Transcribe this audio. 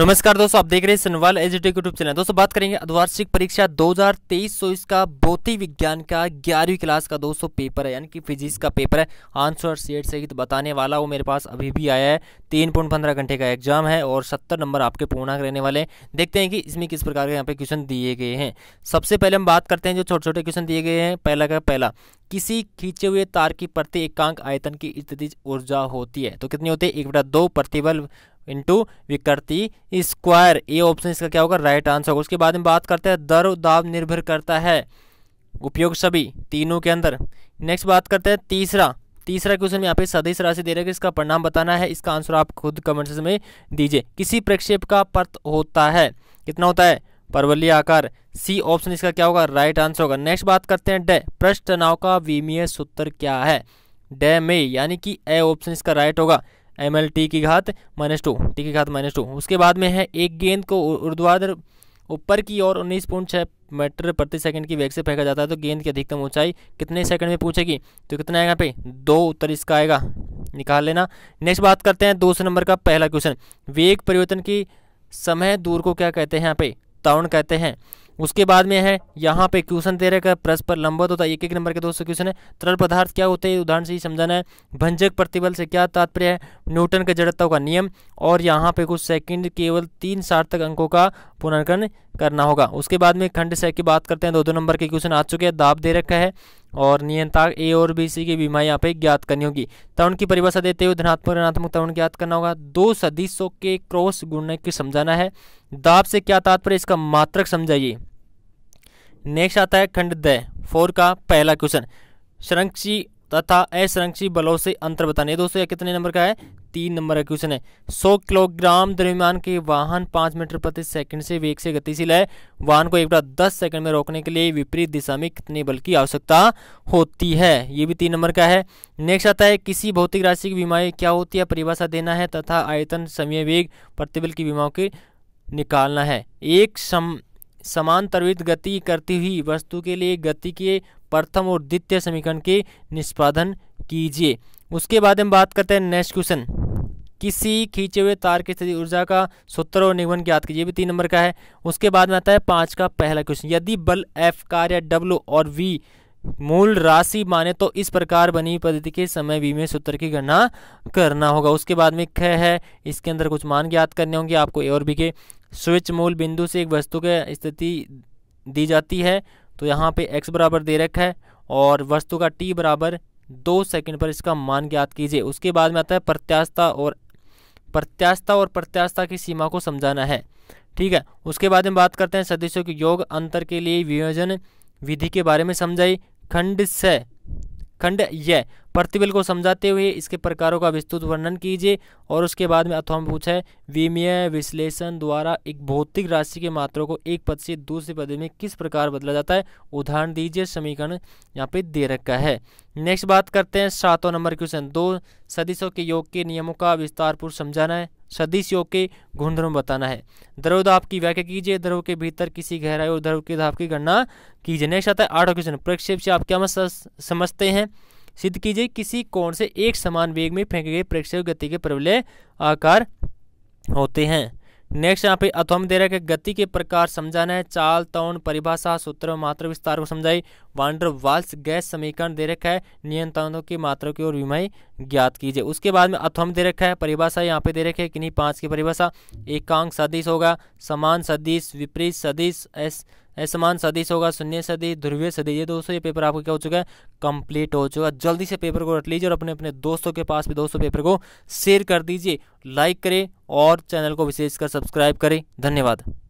नमस्कार दोस्तों आप देख रहे हैं सनवाल एजुटेक यूट्यूब चैनल दोस्तों बात करेंगे अर्धवार्षिक परीक्षा 2023 सौ इसका भौतिक विज्ञान का ग्यारहवीं क्लास का दोस्तों पेपर है यानी कि फिजिक्स का पेपर है आंसर से ही तो बताने वाला वो मेरे पास अभी भी आया है तीन पॉइंट पंद्रह घंटे का एग्जाम है और सत्तर नंबर आपके पूर्णांक रहने वाले हैं देखते हैं कि इसमें किस प्रकार के यहाँ पे क्वेश्चन दिए गए हैं सबसे पहले हम बात करते हैं जो छोटे छोटे क्वेश्चन दिए गए हैं पहला का पहला किसी खींचे हुए तार की प्रति एकांक आयतन की स्थिति ऊर्जा होती है तो कितनी होती है एक बटा दो प्रतिबल इंटू विकृति स्क्वायर ए ऑप्शन इसका क्या होगा राइट आंसर होगा उसके बाद में बात करते हैं दर दाब निर्भर करता है उपयोग सभी तीनों के अंदर नेक्स्ट बात करते हैं तीसरा तीसरा क्वेश्चन यहाँ पे सदिश राशि दे रहे हैं इसका परिणाम बताना है इसका आंसर आप खुद कमेंट में दीजिए किसी प्रक्षेप का परत होता है कितना होता है परवलीय आकार सी ऑप्शन इसका क्या होगा राइट आंसर होगा नेक्स्ट बात करते हैं डे पृष्ठ तनाव का विमीय सूत्र क्या है डे में यानी कि ए ऑप्शन इसका राइट होगा एम एल टी की घात माइनस टू टी की घात माइनस टू उसके बाद में है एक गेंद को ऊर्ध्वाधर ऊपर की ओर उन्नीस पॉइंट छः मीटर प्रति सेकंड की वेग से फेंका जाता है तो गेंद की अधिकतम ऊंचाई कितने सेकंड में पूछेगी तो कितना आएगा पे दो उत्तर इसका आएगा निकाल लेना नेक्स्ट बात करते हैं दूसरे नंबर का पहला क्वेश्चन वेग परिवर्तन की समय दूर को क्या कहते हैं यहाँ पे ताउन कहते हैं उसके बाद में है यहाँ पे क्वेश्चन तेरह का पर लंबत होता है तो एक एक नंबर के दोस्तों क्वेश्चन है तरल पदार्थ क्या होते हैं उदाहरण से ही समझाना है भंजक प्रतिबल से क्या तात्पर्य है न्यूटन के जड़ताओं का नियम और यहाँ पे कुछ सेकंड केवल तीन सार्थक अंकों का पुनर्करण करना होगा उसके बाद में खंड सह की बात करते हैं दो दो नंबर के क्वेश्चन आ चुके हैं दाब दे रखा है और नियंताक ए और बी सी की बीमा यहाँ पे ज्ञात करनी होगी तरुण की परिभाषा देते हुए धनात्मक ऋणात्मक तरुण ज्ञात करना होगा दो सदिशों के क्रॉस गुण की समझाना है दाब से क्या तात्पर्य इसका मात्रक समझाइए नेक्स्ट आता है खंड द फोर का पहला क्वेश्चन श्रंक्षी तथा असंरक्षी बलों से अंतर बताने दोस्तों यह कितने नंबर का है तीन नंबर का क्वेश्चन है सौ किलोग्राम द्रव्यमान के वाहन पाँच मीटर प्रति सेकंड से वेग से गतिशील है वाहन को एक बार दस सेकंड में रोकने के लिए विपरीत दिशा में कितने बल की आवश्यकता होती है ये भी तीन नंबर का है नेक्स्ट आता है किसी भौतिक राशि की बीमारी क्या होती है परिभाषा देना है तथा आयतन समय वेग प्रतिबल की बीमाओं के निकालना है एक सम समान तरवित गति करती हुई वस्तु के लिए गति के प्रथम और द्वितीय समीकरण के निष्पादन कीजिए उसके बाद हम बात करते हैं नेक्स्ट क्वेश्चन किसी खींचे हुए तार की स्थिति ऊर्जा का सूत्र और निगमन ज्ञात कीजिए भी तीन नंबर का है उसके बाद में आता है पाँच का पहला क्वेश्चन यदि बल एफ कार्य डब्ल्यू और वी मूल राशि माने तो इस प्रकार बनी पद्धति के समय बीमे सूत्र की गणना करना होगा उसके बाद में ख है इसके अंदर कुछ मान ज्ञात करने होंगे आपको ए और बी के स्विच मूल बिंदु से एक वस्तु की स्थिति दी जाती है तो यहाँ पे x बराबर दे रखा है और वस्तु का t बराबर दो सेकंड पर इसका मान ज्ञात कीजिए उसके बाद में आता है प्रत्याशता और प्रत्याशता और प्रत्याशता की सीमा को समझाना है ठीक है उसके बाद में बात करते हैं सदस्यों के योग अंतर के लिए वियोजन विधि के बारे में समझाई खंड स खंड य प्रतिबल को समझाते हुए इसके प्रकारों का विस्तृत वर्णन कीजिए और उसके बाद में अथवा में पूछा है विमय विश्लेषण द्वारा एक भौतिक राशि के मात्रा को एक पद से दूसरे पद में किस प्रकार बदला जाता है उदाहरण दीजिए समीकरण यहाँ पे दे रखा है नेक्स्ट बात करते हैं सातों नंबर क्वेश्चन दो सदिशों के योग के नियमों का पूर्व समझाना है सदिश योग के गुणधर्म बताना है द्रव दाप की व्याख्या कीजिए द्रव के भीतर किसी गहराई और द्रव के दाप की गणना कीजिए नेक्स्ट आता है आठों क्वेश्चन प्रक्षेप से आप क्या समझते हैं सिद्ध कीजिए किसी कोण से एक समान वेग में फेंके गए प्रेक्षक गति के प्रबलय आकार होते हैं नेक्स्ट यहाँ पे अथम दे रहा है गति के प्रकार समझाना है चाल तौन परिभाषा सूत्र मात्र विस्तार को समझाई वांडर वाल्स गैस समीकरण दे रखा है नियंत्रणों की मात्रा की ओर विमय ज्ञात कीजिए उसके बाद में अथम दे रखा है परिभाषा यहाँ पे दे रखे है किन्हीं पांच की परिभाषा एकांक सदिश होगा समान सदिश विपरीत सदिश एस समान सदिश होगा शून्य सदी ध्रुवीय सदी ये दोस्तों ये पेपर आपका क्या हो चुका है कंप्लीट हो चुका है जल्दी से पेपर को रट लीजिए और अपने अपने दोस्तों के पास भी दोस्तों पेपर को शेयर कर दीजिए लाइक करें और चैनल को विशेषकर सब्सक्राइब करें धन्यवाद